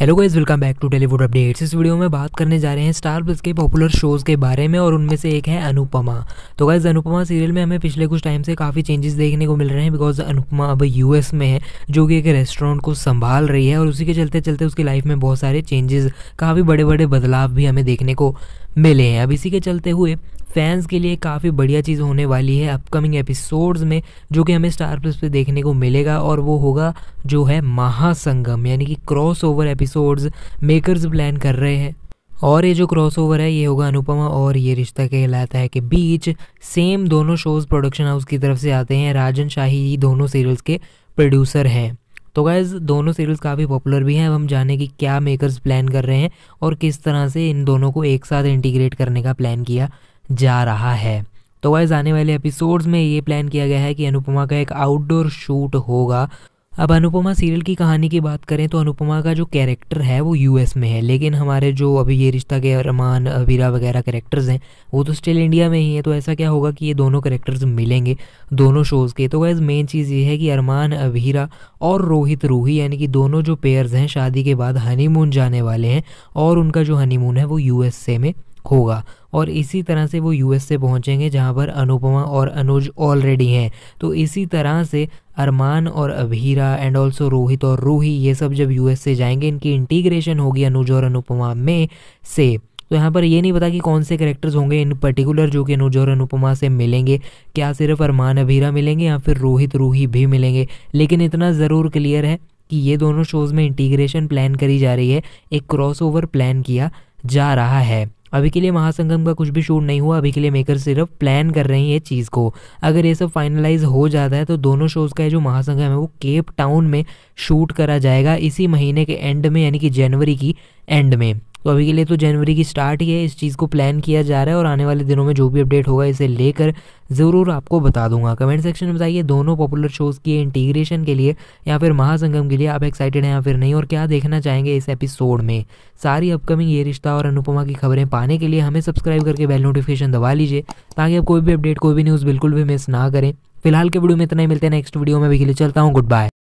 hello guys welcome back to Tellywood updates इस video में बात करने जा रहे हैं स्टार प्लस के पॉपुलर शोज़ के बारे में और उनमें से एक है अनुपमा तो गाइज अनुपमा सीरियल में हमें पिछले कुछ टाइम से काफ़ी चेंजेस देखने को मिल रहे हैं बिकॉज अनुपमा अब यूएस में है जो कि एक रेस्टोरेंट को संभाल रही है और उसी के चलते चलते उसकी लाइफ में बहुत सारे चेंजेस काफ़ी बड़े बड़े बदलाव भी हमें देखने को मिले हैं अब इसी के चलते हुए फैंस के लिए काफ़ी बढ़िया चीज़ होने वाली है अपकमिंग एपिसोड्स में जो कि हमें स्टार प्लस पे देखने को मिलेगा और वो होगा जो है महासंगम यानी कि क्रॉसओवर एपिसोड्स मेकर्स प्लान कर रहे हैं और ये जो क्रॉसओवर है ये होगा अनुपमा और ये रिश्ता कहलाता है कि बीच सेम दोनों शोज़ प्रोडक्शन हाउस की तरफ से आते हैं राजन शाही दोनों सीरियल्स के प्रोड्यूसर हैं तो गैज़ दोनों सीरियल्स काफ़ी पॉपुलर भी हैं अब हम जाने कि क्या मेकर्स प्लान कर रहे हैं और किस तरह से इन दोनों को एक साथ इंटीग्रेट करने का प्लान किया जा रहा है तो गाइज़ आने वाले एपिसोड्स में ये प्लान किया गया है कि अनुपमा का एक आउटडोर शूट होगा अब अनुपमा सीरियल की कहानी की बात करें तो अनुपमा का जो कैरेक्टर है वो यूएस में है लेकिन हमारे जो अभी ये रिश्ता के रमान अबीरा वगैरह कैरेक्टर्स हैं वो तो स्टिल इंडिया में ही है तो ऐसा क्या होगा कि ये दोनों कैरेक्टर्स मिलेंगे दोनों शोज़ के तो वैज़ मेन चीज़ ये है कि अरमान अभीरा और रोहित रूही यानी कि दोनों जो पेयर्स हैं शादी के बाद हनीमून जाने वाले हैं और उनका जो हनीमून है वो यू में होगा और इसी तरह से वो यूएस से पहुंचेंगे जहां पर अनुपमा और अनुज ऑलरेडी हैं तो इसी तरह से अरमान और अभीरा एंड ऑल्सो रोहित और रूही ये सब जब यूएस से जाएंगे इनकी इंटीग्रेशन होगी अनुज और अनुपमा में से तो यहाँ पर ये नहीं पता कि कौन से करेक्टर्स होंगे इन पर्टिकुलर जो कि अनुज और अनुपमा से मिलेंगे क्या सिर्फ अरमान अभीरा मिलेंगे या फिर रोहित रूही भी मिलेंगे लेकिन इतना ज़रूर क्लियर है कि ये दोनों शोज़ में इंटीग्रेशन प्लान करी जा रही है एक क्रॉसओवर प्लान किया जा रहा है अभी के लिए महासंगम का कुछ भी शूट नहीं हुआ अभी के लिए मेकर सिर्फ प्लान कर रहे हैं ये चीज़ को अगर ये सब फाइनलाइज हो जाता है तो दोनों शोज़ का जो महासंगम है वो केप टाउन में शूट करा जाएगा इसी महीने के एंड में यानी कि जनवरी की एंड में तो अभी के लिए तो जनवरी की स्टार्ट ही है इस चीज़ को प्लान किया जा रहा है और आने वाले दिनों में जो भी अपडेट होगा इसे लेकर ज़रूर आपको बता दूंगा कमेंट सेक्शन में बताइए दोनों पॉपुलर शोज़ की इंटीग्रेशन के लिए या फिर महासंगम के लिए आप एक्साइटेड हैं या फिर नहीं और क्या देखना चाहेंगे इस एपिसोड में सारी अपकमिंग ये रिश्ता और अनुपमा की खबरें पाने के लिए हमें सब्सक्राइब करके बेल नोटिफिकेशन दबा लीजिए ताकि आप कोई भी अपडेट कोई भी न्यूज़ बिल्कुल भी मिस ना करें फिलहाल के वीडियो में इतना ही मिलते हैं नेक्स्ट वीडियो में भी के लिए चलता हूँ गुड बाय